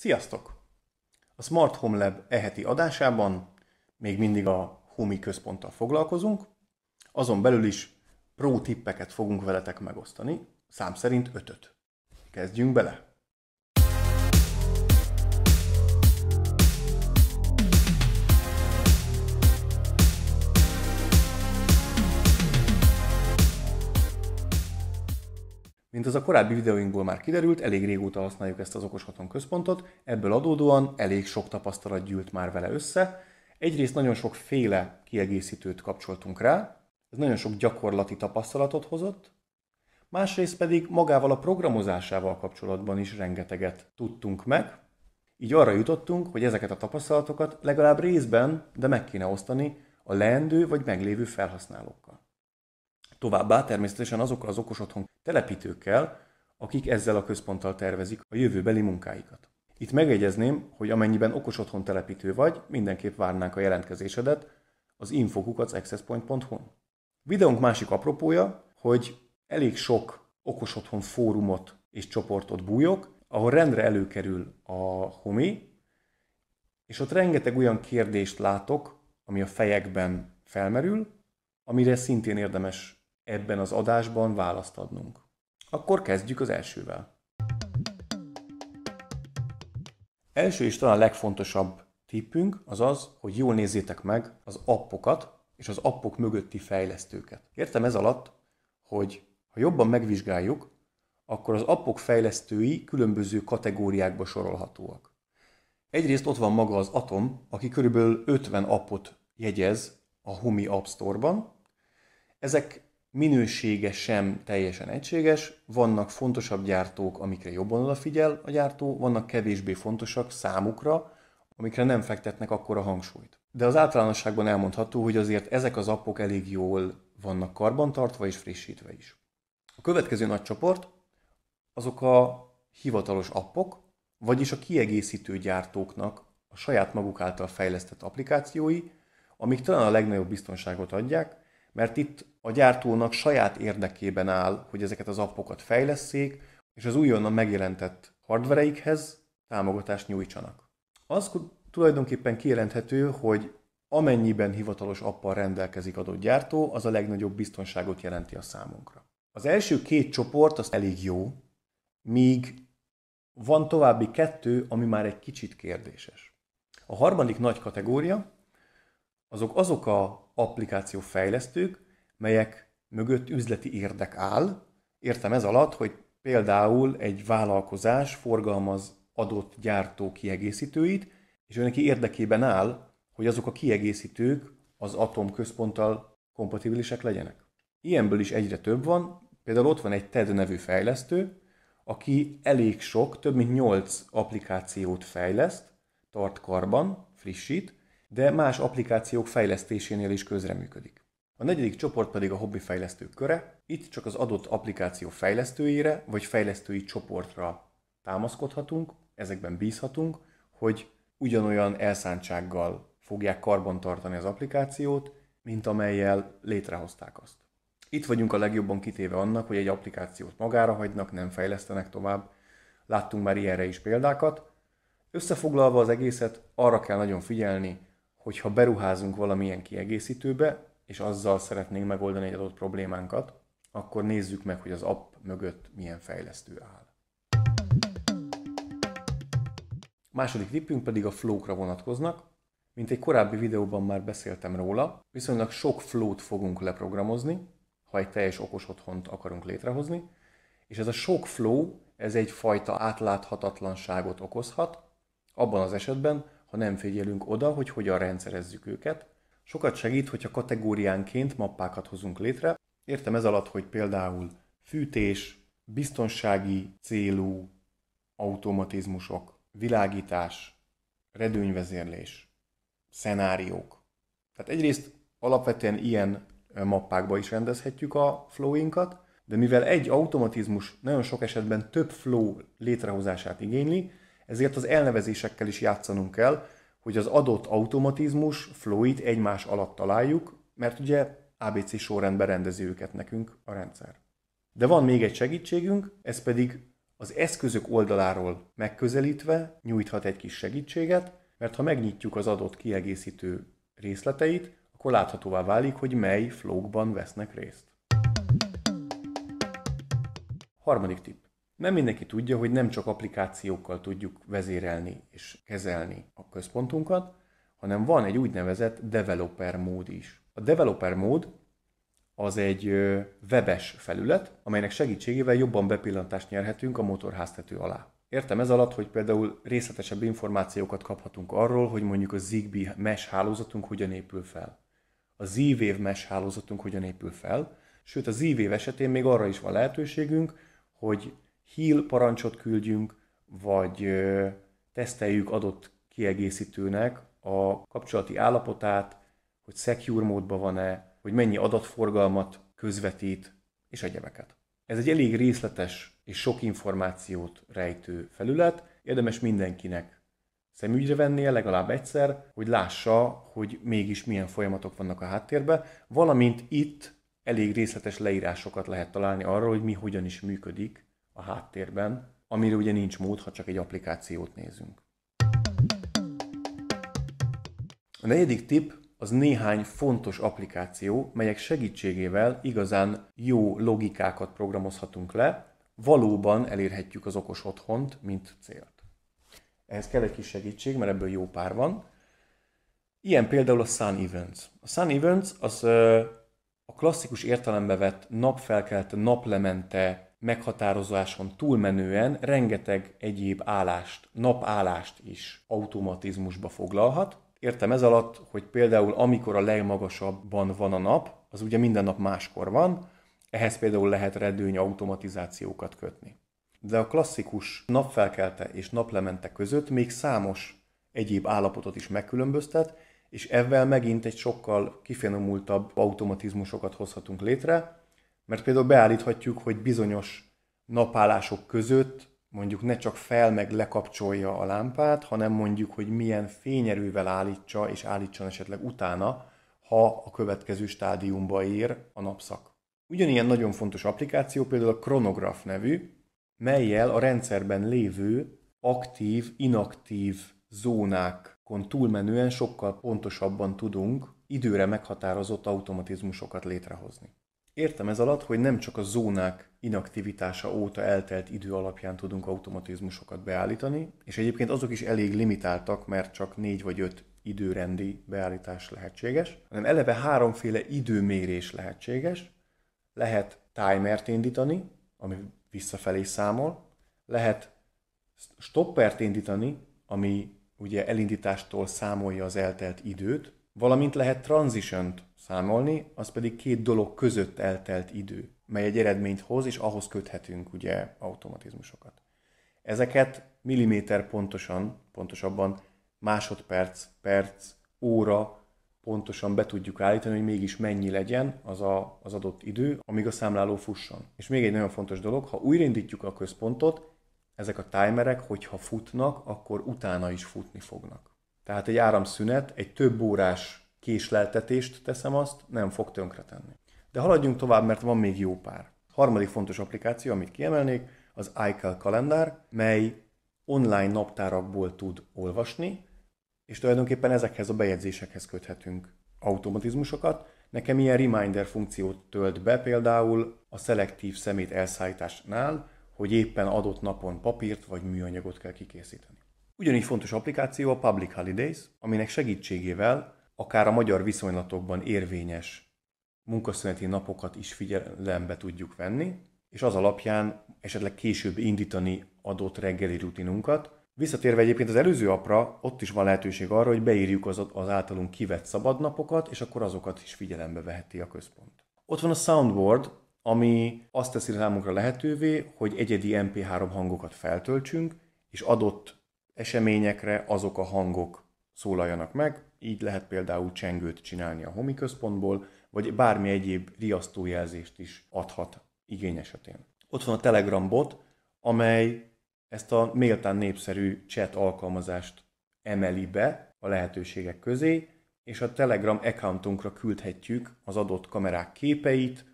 Sziasztok! A Smart Home Lab eheti adásában még mindig a Humi központtal foglalkozunk, azon belül is pró tippeket fogunk veletek megosztani, szám szerint ötöt. Kezdjünk bele! Mint az a korábbi videóinkból már kiderült, elég régóta használjuk ezt az okos otthon központot, ebből adódóan elég sok tapasztalat gyűlt már vele össze. Egyrészt nagyon sok féle kiegészítőt kapcsoltunk rá, ez nagyon sok gyakorlati tapasztalatot hozott, másrészt pedig magával a programozásával kapcsolatban is rengeteget tudtunk meg, így arra jutottunk, hogy ezeket a tapasztalatokat legalább részben, de meg kéne osztani a leendő vagy meglévő felhasználókkal. Továbbá természetesen azokkal az okos otthon telepítőkkel, akik ezzel a központtal tervezik a jövőbeli munkáikat. Itt megegyezném, hogy amennyiben okos otthon telepítő vagy, mindenképp várnánk a jelentkezésedet az infokukacccesspoint.hu-n. Videónk másik apropója, hogy elég sok okos otthon fórumot és csoportot bújok, ahol rendre előkerül a homi, és ott rengeteg olyan kérdést látok, ami a fejekben felmerül, amire szintén érdemes ebben az adásban választ adnunk. Akkor kezdjük az elsővel. Első és talán legfontosabb tippünk az az, hogy jól nézzétek meg az appokat és az appok mögötti fejlesztőket. Értem ez alatt, hogy ha jobban megvizsgáljuk, akkor az appok fejlesztői különböző kategóriákba sorolhatóak. Egyrészt ott van maga az Atom, aki körülbelül 50 appot jegyez a Humi App Store-ban. Ezek minősége sem teljesen egységes, vannak fontosabb gyártók, amikre jobban odafigyel a gyártó, vannak kevésbé fontosak számukra, amikre nem fektetnek akkora hangsúlyt. De az általánosságban elmondható, hogy azért ezek az appok elég jól vannak karbantartva és frissítve is. A következő nagy csoport azok a hivatalos appok, vagyis a kiegészítő gyártóknak a saját maguk által fejlesztett applikációi, amik talán a legnagyobb biztonságot adják, mert itt a gyártónak saját érdekében áll, hogy ezeket az appokat fejleszék, és az újonnan megjelentett hardvereikhez támogatást nyújtsanak. Az tulajdonképpen kijelenthető, hogy amennyiben hivatalos appal rendelkezik adott gyártó, az a legnagyobb biztonságot jelenti a számunkra. Az első két csoport az elég jó, míg van további kettő, ami már egy kicsit kérdéses. A harmadik nagy kategória azok azok a applikáció fejlesztők, melyek mögött üzleti érdek áll. Értem ez alatt, hogy például egy vállalkozás forgalmaz adott gyártó kiegészítőit, és ő neki érdekében áll, hogy azok a kiegészítők az központtal kompatibilisek legyenek. Ilyenből is egyre több van, például ott van egy TED nevű fejlesztő, aki elég sok, több mint 8 applikációt fejleszt, tart karban, frissít, de más applikációk fejlesztésénél is közreműködik. A negyedik csoport pedig a hobbifejlesztők köre, itt csak az adott applikáció fejlesztőjére vagy fejlesztői csoportra támaszkodhatunk, ezekben bízhatunk, hogy ugyanolyan elszántsággal fogják karbantartani az applikációt, mint amelyel létrehozták azt. Itt vagyunk a legjobban kitéve annak, hogy egy applikációt magára hagynak, nem fejlesztenek tovább. Láttunk már ilyenre is példákat. Összefoglalva az egészet, arra kell nagyon figyelni, hogyha beruházunk valamilyen kiegészítőbe, és azzal szeretnénk megoldani egy adott problémánkat, akkor nézzük meg, hogy az app mögött milyen fejlesztő áll. A második tippünk pedig a flowkra vonatkoznak. Mint egy korábbi videóban már beszéltem róla, viszonylag sok flow-t fogunk leprogramozni, ha egy teljes okos otthont akarunk létrehozni, és ez a sok flow, ez egyfajta átláthatatlanságot okozhat, abban az esetben, ha nem figyelünk oda, hogy hogyan rendszerezzük őket. Sokat segít, hogyha kategóriánként mappákat hozunk létre. Értem ez alatt, hogy például fűtés, biztonsági célú automatizmusok, világítás, redőnyvezérlés, szenáriók. Tehát egyrészt alapvetően ilyen mappákba is rendezhetjük a flowinkat, de mivel egy automatizmus nagyon sok esetben több flow létrehozását igényli, ezért az elnevezésekkel is játszanunk kell, hogy az adott automatizmus flowit egymás alatt találjuk, mert ugye ABC sorrendben rendezi őket nekünk a rendszer. De van még egy segítségünk, ez pedig az eszközök oldaláról megközelítve nyújthat egy kis segítséget, mert ha megnyitjuk az adott kiegészítő részleteit, akkor láthatóvá válik, hogy mely flókban vesznek részt. Harmadik tipp. Nem mindenki tudja, hogy nem csak applikációkkal tudjuk vezérelni és kezelni a központunkat, hanem van egy úgynevezett developer mód is. A developer mód az egy webes felület, amelynek segítségével jobban bepillantást nyerhetünk a motorháztető alá. Értem ez alatt, hogy például részletesebb információkat kaphatunk arról, hogy mondjuk a Zigbee mesh hálózatunk hogyan épül fel. A Z-Wave mesh hálózatunk hogyan épül fel, sőt a Z-Wave esetén még arra is van lehetőségünk, hogy heal parancsot küldjünk, vagy teszteljük adott kiegészítőnek a kapcsolati állapotát, hogy secure módban van-e, hogy mennyi adatforgalmat közvetít, és egyebeket. Ez egy elég részletes és sok információt rejtő felület, érdemes mindenkinek szemügyre vennie legalább egyszer, hogy lássa, hogy mégis milyen folyamatok vannak a háttérben, valamint itt elég részletes leírásokat lehet találni arról, hogy mi hogyan is működik, a háttérben, amire ugye nincs mód, ha csak egy applikációt nézünk. A negyedik tip az néhány fontos applikáció, melyek segítségével igazán jó logikákat programozhatunk le, valóban elérhetjük az okos otthont, mint célt. Ehhez kell egy kis segítség, mert ebből jó pár van. Ilyen például a Sun Events. A Sun Events az a klasszikus értelembe vett napfelkelte, naplemente meghatározáson túlmenően rengeteg egyéb állást, napállást is automatizmusba foglalhat. Értem ez alatt, hogy például amikor a legmagasabban van a nap, az ugye minden nap máskor van, ehhez például lehet redőny automatizációkat kötni. De a klasszikus napfelkelte és naplemente között még számos egyéb állapotot is megkülönböztet, és ezzel megint egy sokkal kifinomultabb automatizmusokat hozhatunk létre, mert például beállíthatjuk, hogy bizonyos napállások között mondjuk ne csak fel meg lekapcsolja a lámpát, hanem mondjuk, hogy milyen fényerővel állítsa, és állítson esetleg utána, ha a következő stádiumba ér a napszak. Ugyanilyen nagyon fontos applikáció például a Chronograph nevű, melyel a rendszerben lévő aktív, inaktív zónákon túlmenően sokkal pontosabban tudunk időre meghatározott automatizmusokat létrehozni. Értem ez alatt, hogy nem csak a zónák inaktivitása óta eltelt idő alapján tudunk automatizmusokat beállítani, és egyébként azok is elég limitáltak, mert csak négy vagy öt időrendi beállítás lehetséges, hanem eleve háromféle időmérés lehetséges. Lehet timert indítani, ami visszafelé számol, lehet stoppert indítani, ami ugye elindítástól számolja az eltelt időt, valamint lehet transition számolni, az pedig két dolog között eltelt idő, mely egy eredményt hoz, és ahhoz köthetünk ugye automatizmusokat. Ezeket milliméter pontosan, pontosabban másodperc, perc, óra pontosan be tudjuk állítani, hogy mégis mennyi legyen az a, az adott idő, amíg a számláló fusson. És még egy nagyon fontos dolog, ha újraindítjuk a központot, ezek a timerek, hogyha futnak, akkor utána is futni fognak. Tehát egy áramszünet, egy több órás késleltetést teszem azt, nem fog tönkretenni. De haladjunk tovább, mert van még jó pár. Harmadik fontos applikáció, amit kiemelnék, az iCal kalendár, mely online naptárakból tud olvasni, és tulajdonképpen ezekhez a bejegyzésekhez köthetünk automatizmusokat. Nekem ilyen reminder funkciót tölt be például a szelektív szemét elszállításnál, hogy éppen adott napon papírt vagy műanyagot kell kikészíteni. Ugyanígy fontos applikáció a Public Holidays, aminek segítségével akár a magyar viszonylatokban érvényes munkaszüneti napokat is figyelembe tudjuk venni, és az alapján esetleg később indítani adott reggeli rutinunkat. Visszatérve egyébként az előző apra, ott is van lehetőség arra, hogy beírjuk az, az általunk kivett szabadnapokat, és akkor azokat is figyelembe veheti a központ. Ott van a Soundboard, ami azt teszi számunkra lehetővé, hogy egyedi MP3 hangokat feltöltsünk, és adott eseményekre azok a hangok szólaljanak meg, így lehet például csengőt csinálni a homi központból, vagy bármi egyéb riasztójelzést is adhat igény esetén. Ott van a Telegram bot, amely ezt a méltán népszerű chat alkalmazást emeli be a lehetőségek közé, és a Telegram accountunkra küldhetjük az adott kamerák képeit,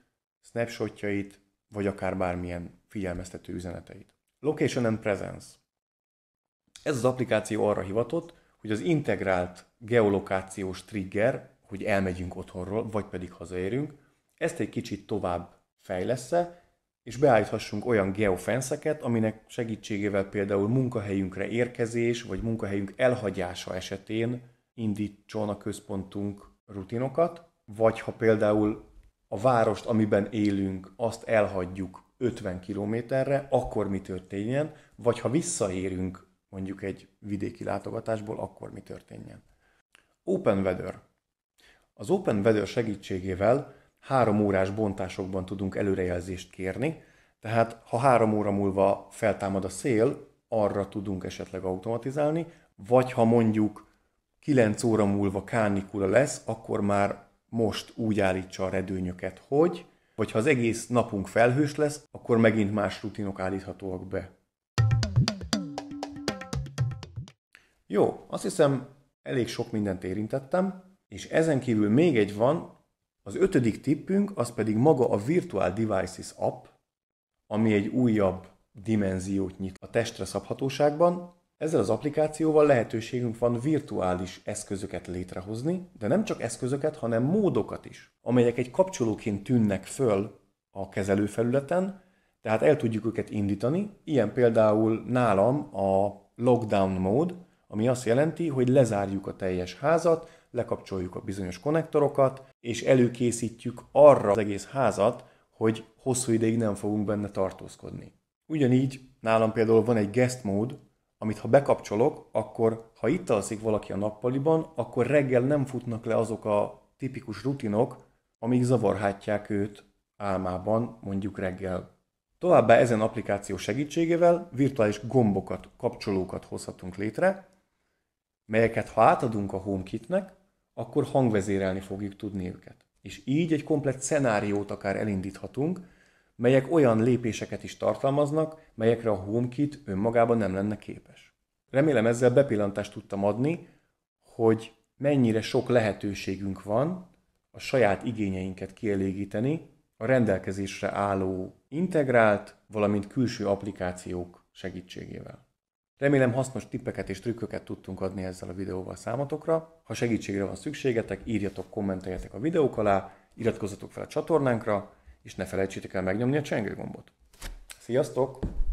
snapshotjait, vagy akár bármilyen figyelmeztető üzeneteit. Location and Presence. Ez az applikáció arra hivatott, hogy az integrált geolokációs trigger, hogy elmegyünk otthonról, vagy pedig hazaérünk, ezt egy kicsit tovább fejlesz-e, és beállíthassunk olyan geofenszeket, aminek segítségével például munkahelyünkre érkezés, vagy munkahelyünk elhagyása esetén indítson a központunk rutinokat, vagy ha például a várost, amiben élünk, azt elhagyjuk 50 kilométerre, akkor mi történjen, vagy ha visszaérünk mondjuk egy vidéki látogatásból, akkor mi történjen. Open Weather. Az Open Weather segítségével három órás bontásokban tudunk előrejelzést kérni, tehát ha három óra múlva feltámad a szél, arra tudunk esetleg automatizálni, vagy ha mondjuk 9 óra múlva kánikula lesz, akkor már most úgy állítsa a redőnyöket, hogy, vagy ha az egész napunk felhős lesz, akkor megint más rutinok állíthatóak be. Jó, azt hiszem elég sok mindent érintettem, és ezen kívül még egy van, az ötödik tippünk, az pedig maga a Virtual Devices app, ami egy újabb dimenziót nyit a testre szabhatóságban. Ezzel az applikációval lehetőségünk van virtuális eszközöket létrehozni, de nem csak eszközöket, hanem módokat is, amelyek egy kapcsolóként tűnnek föl a kezelőfelületen, tehát el tudjuk őket indítani. Ilyen például nálam a lockdown mód, ami azt jelenti, hogy lezárjuk a teljes házat, lekapcsoljuk a bizonyos konnektorokat, és előkészítjük arra az egész házat, hogy hosszú ideig nem fogunk benne tartózkodni. Ugyanígy nálam például van egy guest mode, amit ha bekapcsolok, akkor ha itt alszik valaki a nappaliban, akkor reggel nem futnak le azok a tipikus rutinok, amik zavarhatják őt álmában, mondjuk reggel. Továbbá ezen applikáció segítségével virtuális gombokat, kapcsolókat hozhatunk létre, melyeket ha átadunk a HomeKitnek, akkor hangvezérelni fogjuk tudni őket. És így egy komplett szenáriót akár elindíthatunk, melyek olyan lépéseket is tartalmaznak, melyekre a HomeKit önmagában nem lenne képes. Remélem ezzel bepillantást tudtam adni, hogy mennyire sok lehetőségünk van a saját igényeinket kielégíteni a rendelkezésre álló integrált, valamint külső applikációk segítségével. Remélem hasznos tippeket és trükköket tudtunk adni ezzel a videóval számotokra. Ha segítségre van szükségetek, írjatok, kommenteljetek a videók alá, iratkozzatok fel a csatornánkra, és ne felejtsétek el megnyomni a csengőgombot. Sziasztok!